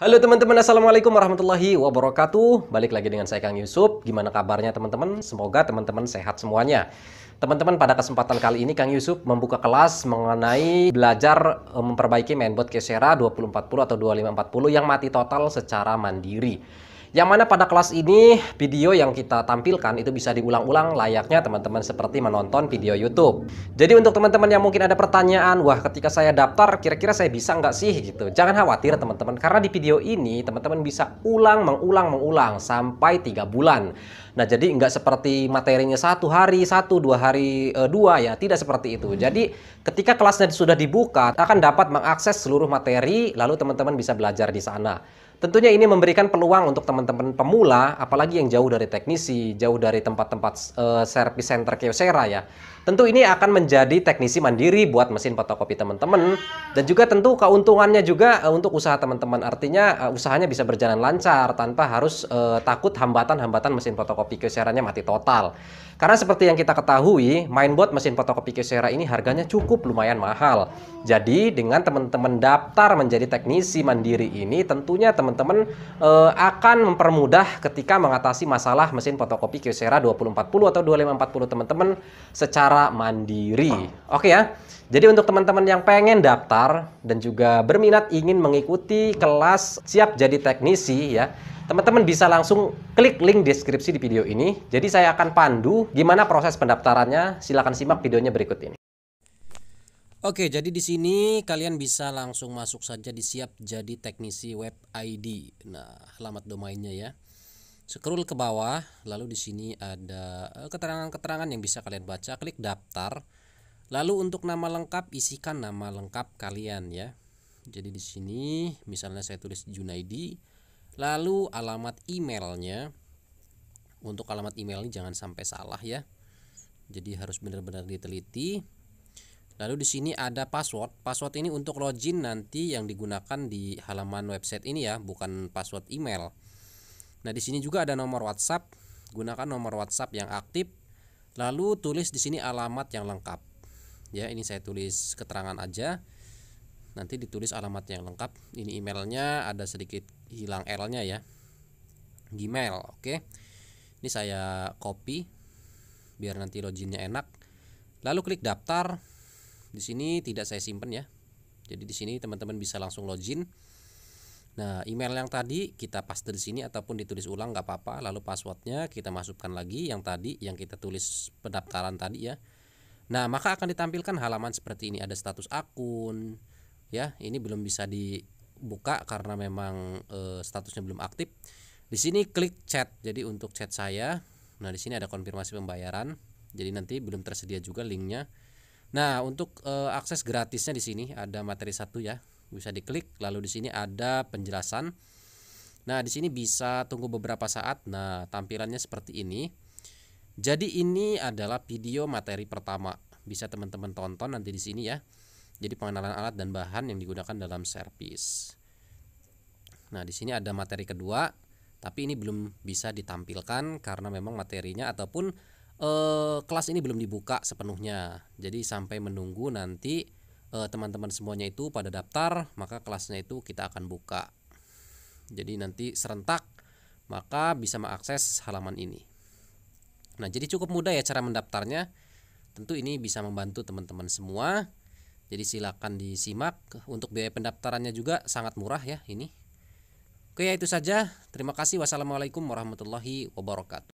Halo teman-teman, Assalamualaikum warahmatullahi wabarakatuh Balik lagi dengan saya Kang Yusuf Gimana kabarnya teman-teman? Semoga teman-teman sehat semuanya Teman-teman, pada kesempatan kali ini Kang Yusuf membuka kelas mengenai belajar eh, memperbaiki mainboard Kyocera 2040 atau 2540 yang mati total secara mandiri yang mana pada kelas ini video yang kita tampilkan itu bisa diulang-ulang layaknya teman-teman seperti menonton video YouTube. Jadi untuk teman-teman yang mungkin ada pertanyaan, wah ketika saya daftar kira-kira saya bisa nggak sih gitu. Jangan khawatir teman-teman karena di video ini teman-teman bisa ulang mengulang mengulang sampai tiga bulan. Nah jadi nggak seperti materinya satu hari satu dua hari e, dua ya tidak seperti itu. Jadi ketika kelasnya sudah dibuka akan dapat mengakses seluruh materi lalu teman-teman bisa belajar di sana. Tentunya ini memberikan peluang untuk teman-teman pemula, apalagi yang jauh dari teknisi, jauh dari tempat-tempat uh, eh, service center Kyocera ya. Tentu ini akan menjadi teknisi mandiri buat mesin fotokopi teman-teman dan juga tentu keuntungannya juga uh, untuk usaha teman-teman. Artinya uh, usahanya bisa berjalan lancar tanpa harus uh, takut hambatan-hambatan mesin fotokopi Kyoceranya mati total. Karena seperti yang kita ketahui, mainboard mesin fotokopi Kyocera ini harganya cukup lumayan mahal. Jadi dengan teman-teman daftar menjadi teknisi mandiri ini tentunya teman teman-teman uh, akan mempermudah ketika mengatasi masalah mesin fotokopi Kyocera 2040 atau 2540 teman-teman secara mandiri. Oke okay ya. Jadi untuk teman-teman yang pengen daftar dan juga berminat ingin mengikuti kelas siap jadi teknisi ya, teman-teman bisa langsung klik link deskripsi di video ini. Jadi saya akan pandu gimana proses pendaftarannya. Silahkan simak videonya berikut ini. Oke, jadi di sini kalian bisa langsung masuk saja di siap jadi teknisi web ID. Nah, alamat domainnya ya. Scroll ke bawah, lalu di sini ada eh, keterangan-keterangan yang bisa kalian baca. Klik daftar. Lalu untuk nama lengkap isikan nama lengkap kalian ya. Jadi di sini misalnya saya tulis Junaidi, lalu alamat emailnya. Untuk alamat email ini jangan sampai salah ya. Jadi harus benar-benar diteliti Lalu di sini ada password. Password ini untuk login nanti yang digunakan di halaman website ini ya, bukan password email. Nah, di sini juga ada nomor WhatsApp. Gunakan nomor WhatsApp yang aktif. Lalu tulis di sini alamat yang lengkap. Ya, ini saya tulis keterangan aja. Nanti ditulis alamat yang lengkap. Ini emailnya ada sedikit hilang L-nya ya. Gmail, oke. Ini saya copy biar nanti loginnya enak. Lalu klik daftar di sini tidak saya simpan ya jadi di sini teman-teman bisa langsung login nah email yang tadi kita paste di sini ataupun ditulis ulang nggak apa-apa lalu passwordnya kita masukkan lagi yang tadi yang kita tulis pendaftaran tadi ya nah maka akan ditampilkan halaman seperti ini ada status akun ya ini belum bisa dibuka karena memang e, statusnya belum aktif di sini klik chat jadi untuk chat saya nah di sini ada konfirmasi pembayaran jadi nanti belum tersedia juga linknya Nah, untuk e, akses gratisnya di sini ada materi satu ya. Bisa diklik, lalu di sini ada penjelasan. Nah, di sini bisa tunggu beberapa saat. Nah, tampilannya seperti ini. Jadi ini adalah video materi pertama. Bisa teman-teman tonton nanti di sini ya. Jadi pengenalan alat dan bahan yang digunakan dalam servis. Nah, di sini ada materi kedua, tapi ini belum bisa ditampilkan karena memang materinya ataupun eh, kelas ini belum dibuka sepenuhnya. Jadi sampai menunggu nanti eh, teman-teman semuanya itu pada daftar, maka kelasnya itu kita akan buka. Jadi nanti serentak maka bisa mengakses halaman ini. Nah, jadi cukup mudah ya cara mendaftarnya. Tentu ini bisa membantu teman-teman semua. Jadi silakan disimak. Untuk biaya pendaftarannya juga sangat murah ya ini. Oke, ya itu saja. Terima kasih. Wassalamualaikum warahmatullahi wabarakatuh.